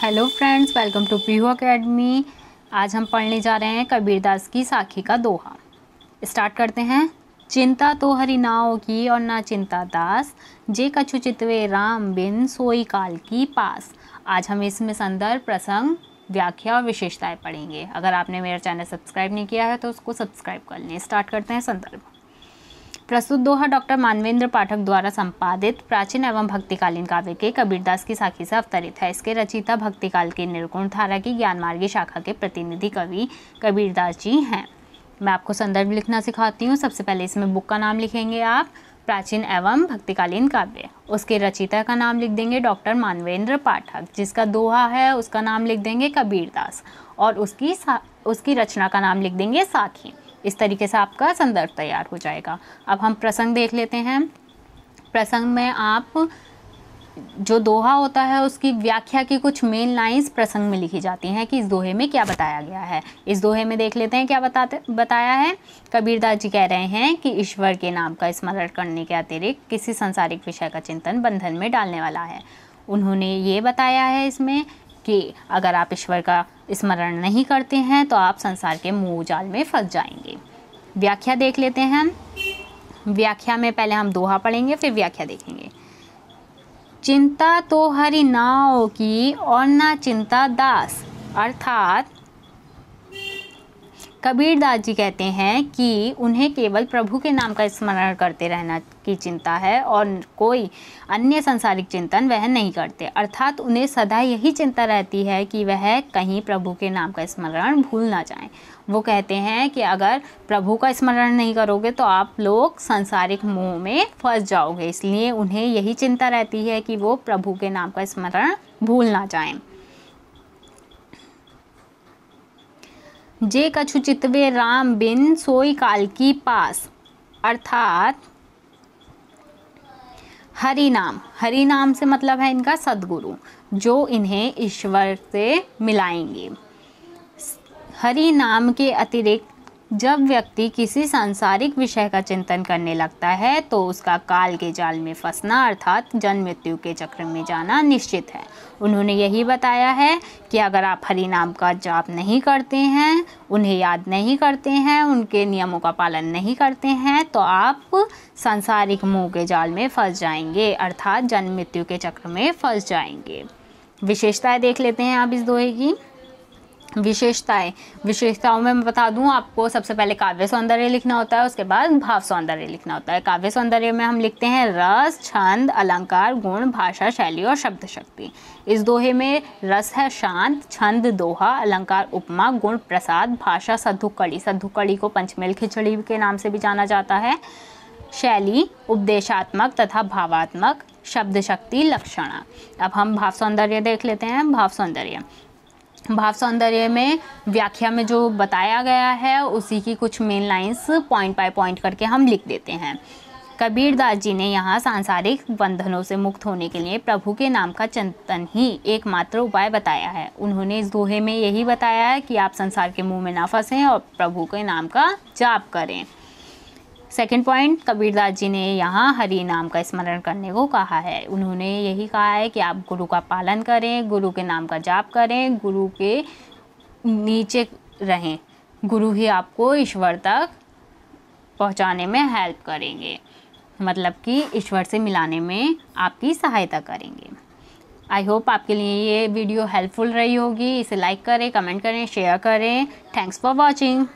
hello friends welcome to Peehu academy आज हम पढ़ने जा रहे हैं कबीरदास की साखी का दोहा स्टार्ट करते हैं चिंता तो हरि नाव की और ना चिंता दास जे कछु चितवे राम बिन सोई काल की पास आज हम इसमें संदर्भ प्रसंग व्याख्या और विशेषताएं पढ़ेंगे अगर आपने मेरा चैनल सब्सक्राइब नहीं किया है तो उसको सब्सक्राइब कर लें स्टार्ट करते हैं संदर्भ प्रस्तुत दोहा डॉक्टर मानवेंद्र पाठक द्वारा संपादित प्राचीन एवं भक्तिकालीन काव्य के कबीरदास की साखी से अवतरित है इसके रचिता भक्तिकाल के निर्गुण धारा की ज्ञान मार्गी शाखा के प्रतिनिधि कवि कबीरदास जी हैं मैं आपको संदर्भ लिखना सिखाती हूँ सबसे पहले इसमें बुक का नाम लिखेंगे आप प्राचीन एवं भक्तिकालीन काव्य उसके रचिता का नाम लिख देंगे डॉक्टर मानवेंद्र पाठक जिसका दोहा है उसका नाम लिख देंगे कबीरदास और उसकी उसकी रचना का नाम लिख देंगे साखी इस तरीके से आपका संदर्भ तैयार हो जाएगा अब हम प्रसंग देख लेते हैं प्रसंग में आप जो दोहा होता है उसकी व्याख्या की कुछ मेन लाइंस प्रसंग में लिखी जाती हैं कि इस दोहे में क्या बताया गया है इस दोहे में देख लेते हैं क्या बताते बताया है कबीरदास जी कह रहे हैं कि ईश्वर के नाम का स्मरण करने के अतिरिक्त किसी संसारिक विषय का चिंतन बंधन में डालने वाला है उन्होंने ये बताया है इसमें कि अगर आप ईश्वर का स्मरण नहीं करते हैं तो आप संसार के मोह जाल में फंस जाएंगे व्याख्या देख लेते हैं व्याख्या में पहले हम दोहा पढ़ेंगे फिर व्याख्या देखेंगे चिंता तो हरि नाव की और ना चिंता दास अर्थात कबीरदास जी कहते हैं कि उन्हें केवल प्रभु के नाम का स्मरण करते रहना की चिंता है और कोई अन्य सांसारिक चिंतन वह नहीं करते अर्थात उन्हें सदा यही चिंता रहती है कि वह कहीं प्रभु के नाम का स्मरण भूल ना जाए वो कहते हैं कि अगर प्रभु का स्मरण नहीं करोगे तो आप लोग सांसारिक मोह में फंस जाओगे इसलिए उन्हें यही चिंता रहती है कि वो प्रभु के नाम का स्मरण भूल ना जाएँ जे कछु चितवे राम बिन सोई काल की पास अर्थात हरि नाम हरि नाम से मतलब है इनका सदगुरु जो इन्हें ईश्वर से मिलाएंगे हरि नाम के अतिरिक्त जब व्यक्ति किसी सांसारिक विषय का चिंतन करने लगता है तो उसका काल के जाल में फंसना अर्थात जन्म मृत्यु के चक्र में जाना निश्चित है उन्होंने यही बताया है कि अगर आप हरि नाम का जाप नहीं करते हैं उन्हें याद नहीं करते हैं उनके नियमों का पालन नहीं करते हैं तो आप सांसारिक मुँह के जाल में फंस जाएंगे अर्थात जन्म मृत्यु के चक्र में फंस जाएंगे विशेषताएँ देख लेते हैं आप इस दोहे की विशेषताएं विशेषताओं में मैं बता दूं आपको सबसे पहले काव्य सौंदर्य लिखना होता है उसके बाद भाव सौंदर्य लिखना होता है काव्य सौंदर्य में हम लिखते हैं रस छंद अलंकार गुण भाषा शैली और शब्द शक्ति इस दोहे में रस है शांत छंद दोहा अलंकार उपमा गुण प्रसाद भाषा सद्धुकड़ी सद्धुकड़ी को पंचमेल खिचड़ी के नाम से भी जाना जाता है शैली उपदेशात्मक तथा भावात्मक शब्द शक्ति लक्षणा अब हम भाव सौंदर्य देख लेते हैं भाव सौंदर्य भाव सौंदर्य में व्याख्या में जो बताया गया है उसी की कुछ main lines point by point करके हम लिख देते हैं कबीरदास जी ने यहाँ सांसारिक बंधनों से मुक्त होने के लिए प्रभु के नाम का चिंतन ही एकमात्र उपाय बताया है उन्होंने इस दोहे में यही बताया है कि आप संसार के मुंह में ना फंसें और प्रभु के नाम का जाप करें सेकेंड पॉइंट कबीरदास जी ने यहाँ हरि नाम का स्मरण करने को कहा है उन्होंने यही कहा है कि आप गुरु का पालन करें गुरु के नाम का जाप करें गुरु के नीचे रहें गुरु ही आपको ईश्वर तक पहुँचाने में हेल्प करेंगे मतलब कि ईश्वर से मिलाने में आपकी सहायता करेंगे आई होप आपके लिए ये वीडियो हेल्पफुल रही होगी इसे लाइक करें कमेंट करें शेयर करें थैंक्स फॉर वॉचिंग